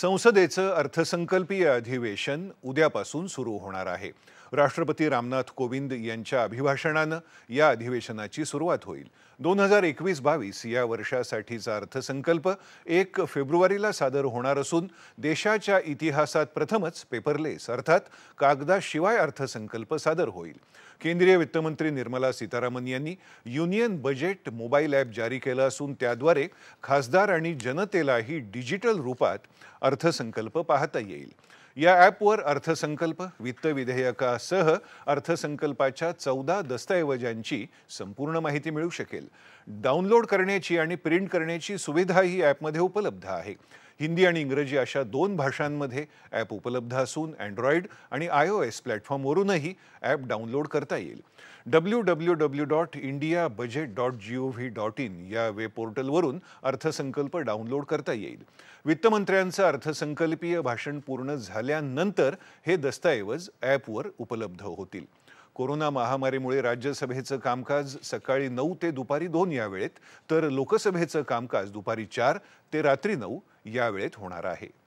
संसदेचं अर्थसंकल्पीय अधिवेशन उद्यापासून सुरू होणार आहे राष्ट्रपती रामनाथ कोविंद यांच्या अभिभाषणानं या अधिवेशनाची सुरुवात होईल दोन हजार एकवीस बावीस या वर्षासाठीचा अर्थसंकल्प एक फेब्रुवारीला सादर होणार असून देशाच्या इतिहासात प्रथमच पेपरलेस अर्थात कागदाशिवाय अर्थसंकल्प सादर होईल केंद्रीय वित्तमंत्री निर्मला सीतारामन यांनी युनियन बजेट मोबाईल ॲप जारी केलं असून त्याद्वारे खासदार आणि जनतेलाही डिजिटल रूपात अर्थसंकल्प पाहता येईल या ॲपवर अर्थसंकल्प वित्त विधेयकासह अर्थसंकल्पाच्या चौदा दस्तऐवजांची संपूर्ण माहिती मिळू शकेल डाउनलोड करण्याची आणि प्रिंट करण्याची सुविधा ही ॲपमध्ये उपलब्ध आहे हिंदी आणि इंग्रजी अशा दोन भाषांमध्ये ॲप उपलब्ध असून अँड्रॉइड आणि आय ओ एस प्लॅटफॉर्मवरूनही ॲप डाउनलोड करता येईल W W W dot India budget dot G O V dot in या वेब पोर्टलवरून अर्थसंकल्प डाउनलोड करता येईल वित्तमंत्र्यांचं अर्थसंकल्पीय भाषण पूर्ण झाल्यानंतर हे दस्तऐवज ॲपवर उपलब्ध होतील कोरोना महामारीमुळे राज्यसभेचं कामकाज सकाळी नऊ ते दुपारी दोन या वेळेत तर लोकसभेचं कामकाज दुपारी चार ते रात्री नऊ या वेळेत होणार आहे